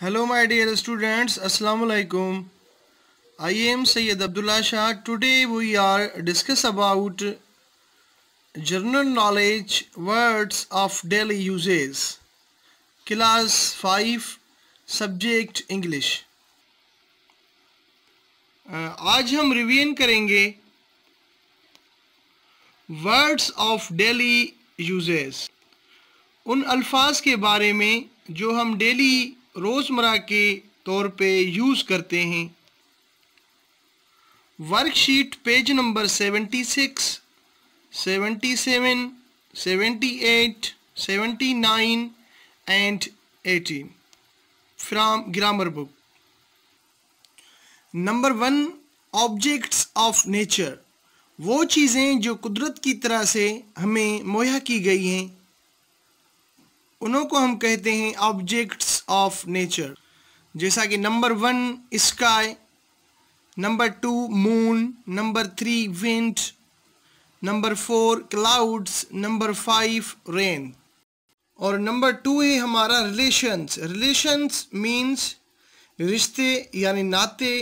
hello my dear students अस्सलाम वालेकुम I am Syed Abdullah Shah today we are discuss about general knowledge words of daily usages class five subject English आज हम रिवीन करेंगे words of daily uses उन अल्फाज के बारे में जो हम डेली रोज़मर्रा के तौर पे यूज़ करते हैं worksheet page number seventy six seventy seven seventy eight seventy nine and eighteen from grammar book number one objects of nature वो चीज़ें जो कुदरत की तरह से हमें मुहैया की गई हैं उनको हम कहते हैं ऑब्जेक्ट्स ऑफ नेचर जैसा कि number one sky number two moon number three wind number four clouds number five rain और नंबर टू है हमारा रिलेशंस रिलेशंस मींस रिश्ते यानी नाते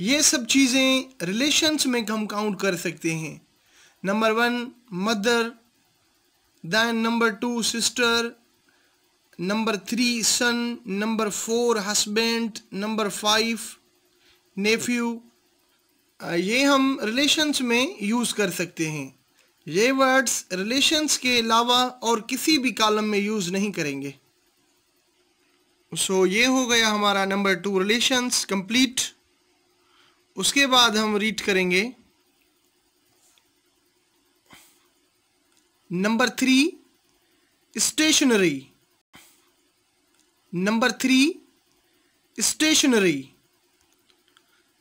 ये सब चीज़ें रिलेशंस में हम काउंट कर सकते हैं number one mother then number two sister number three son number four husband number 5 nephew ये हम रिलेशन्स में यूज़ कर सकते हैं ये वर्ड्स रिलेशंस के अलावा और किसी भी कॉलम में यूज़ नहीं करेंगे सो so, ये हो गया हमारा नंबर टू रिलेशंस कंप्लीट उसके बाद हम रीड करेंगे number three stationery number three stationery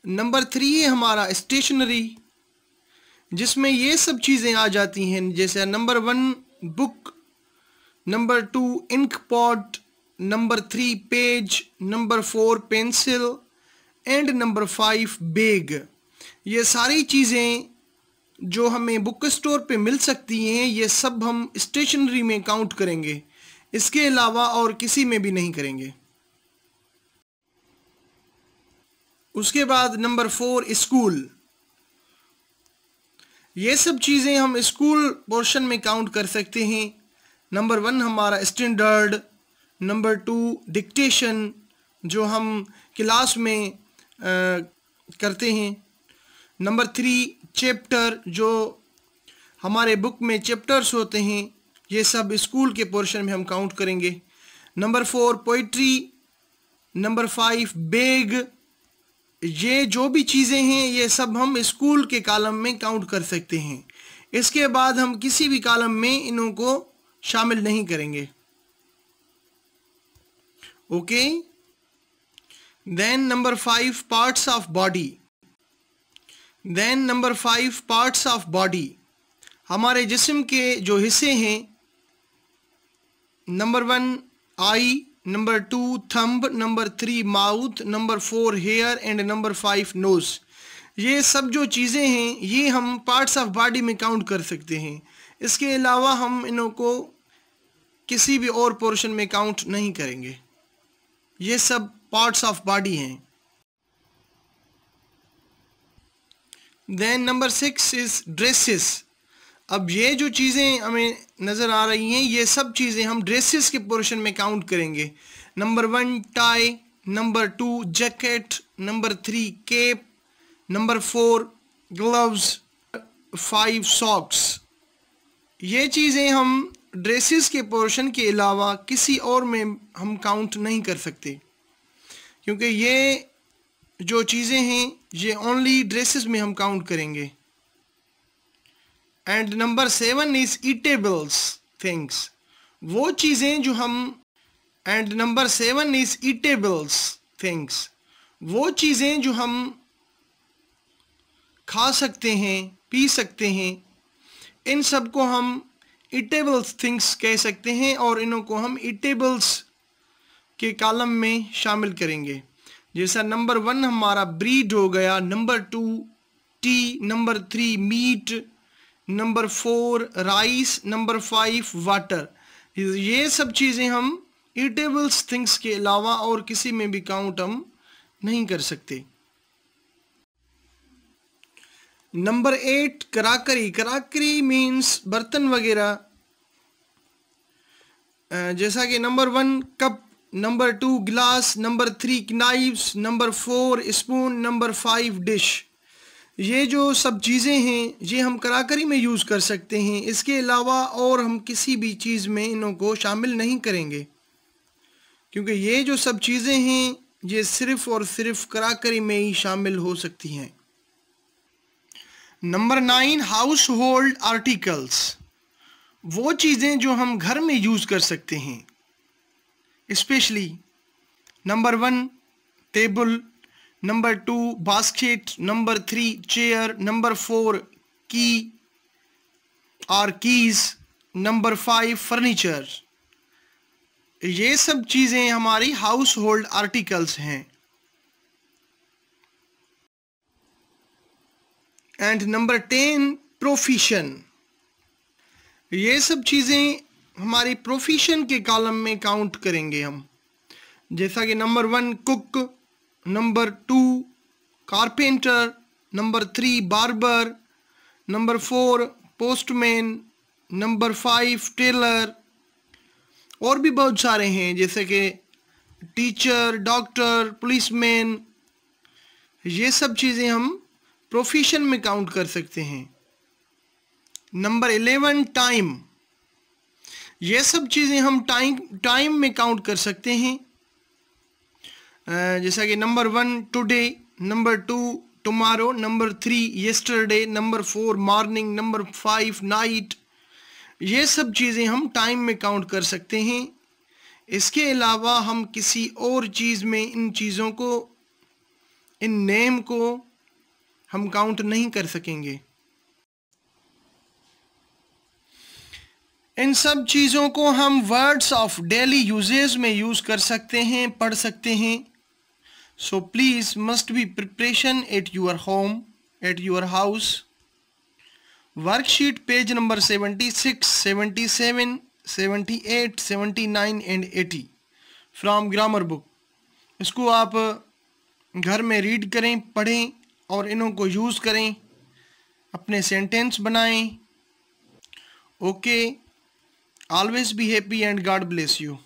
number three है हमारा स्टेशनरी जिसमें ये सब चीज़ें आ जाती हैं जैसे number one book number two ink pot number three page number four pencil and number five bag ये सारी चीज़ें जो हमें बुक स्टोर पे मिल सकती हैं ये सब हम स्टेशनरी में काउंट करेंगे इसके अलावा और किसी में भी नहीं करेंगे उसके बाद नंबर फोर स्कूल ये सब चीज़ें हम स्कूल पोर्शन में काउंट कर सकते हैं नंबर वन हमारा स्टैंडर्ड नंबर टू डिक्टेशन जो हम क्लास में आ, करते हैं नंबर थ्री चैप्टर जो हमारे बुक में चैप्टर्स होते हैं ये सब स्कूल के पोर्शन में हम काउंट करेंगे number four poetry number five bag ये जो भी चीज़ें हैं ये सब हम स्कूल के कालम में काउंट कर सकते हैं इसके बाद हम किसी भी कालम में इनों को शामिल नहीं करेंगे okay then number five parts of body then number five parts of body हमारे जिस्म के जो हिस्से हैं number one eye number two thumb number three mouth number four hair and number five nose ये सब जो चीज़ें हैं ये हम पार्ट्स ऑफ बॉडी में काउंट कर सकते हैं इसके अलावा हम को किसी भी और पोर्शन में काउंट नहीं करेंगे ये सब पार्ट्स ऑफ बॉडी हैं then number six is dresses अब ये जो चीज़ें हमें नज़र आ रही हैं ये सब चीज़ें हम ड्रेसेस के पोर्शन में काउंट करेंगे number one tie number two jacket number three cap number four gloves five socks ये चीज़ें हम ड्रेसेस के पोर्शन के अलावा किसी और में हम काउंट नहीं कर सकते क्योंकि ये जो चीज़ें हैं ये ओनली ड्रेसेस में हम काउंट करेंगे and number seven is eatables things वो चीज़ें जो हम and number seven is eatables things वो चीज़ें जो हम खा सकते हैं पी सकते हैं इन सब को हम इटेबल्स थिंग्स कह सकते हैं और इनों को हम इटेबल्स के कॉलम में शामिल करेंगे जैसा नंबर वन हमारा ब्रीड हो गया number two tea number three meat number four rice number five water ये सब चीज़ें हम ईटेबल्स थिंग्स के अलावा और किसी में भी काउंट हम नहीं कर सकते number eight crockery crockery means बर्तन वगैरह जैसा कि number one cup number two glass number three knives number four spoon number five dish ये जो सब चीज़ें हैं ये हम कराकरी में यूज़ कर सकते हैं इसके अलावा और हम किसी भी चीज़ में इनों को शामिल नहीं करेंगे क्योंकि ये जो सब चीज़ें हैं ये सिर्फ़ और सिर्फ कराकरी में ही शामिल हो सकती हैं number nine household articles वो चीज़ें जो हम घर में यूज़ कर सकते हैं especially number one table number two basket number three chair number four key और कीज नंबर फाइव फर्नीचर ये सब चीज़ें हमारी हाउस होल्ड आर्टिकल्स हैं एंड नंबर टेन प्रोफिशन ये सब चीज़ें हमारी प्रोफिशन के कॉलम में काउंट करेंगे हम जैसा कि number one cook number two carpenter number three barber number four postman number five tailor और भी बहुत सारे हैं जैसे कि टीचर डॉक्टर पुलिसमैन ये सब चीज़ें हम प्रोफेशन में काउंट कर सकते हैं नंबर एलेवन टाइम ये सब चीज़ें हम टाइम टाइम में काउंट कर सकते हैं जैसा कि number one today number two tomorrow number three yesterday number four morning number five night ये सब चीज़ें हम टाइम में काउंट कर सकते हैं इसके अलावा हम किसी और चीज़ में इन चीज़ों को इन नेम को हम काउंट नहीं कर सकेंगे इन सब चीज़ों को हम वर्ड्स ऑफ डेली यूजेज में यूज़ कर सकते हैं पढ़ सकते हैं so please must be preparation at your home at your house worksheet page number 76 77 78 79 and 80 from grammar book इसको आप घर में रीड करें पढ़ें और इन्हों को यूज़ करें अपने सेंटेंस बनाएं okay always be happy and God bless you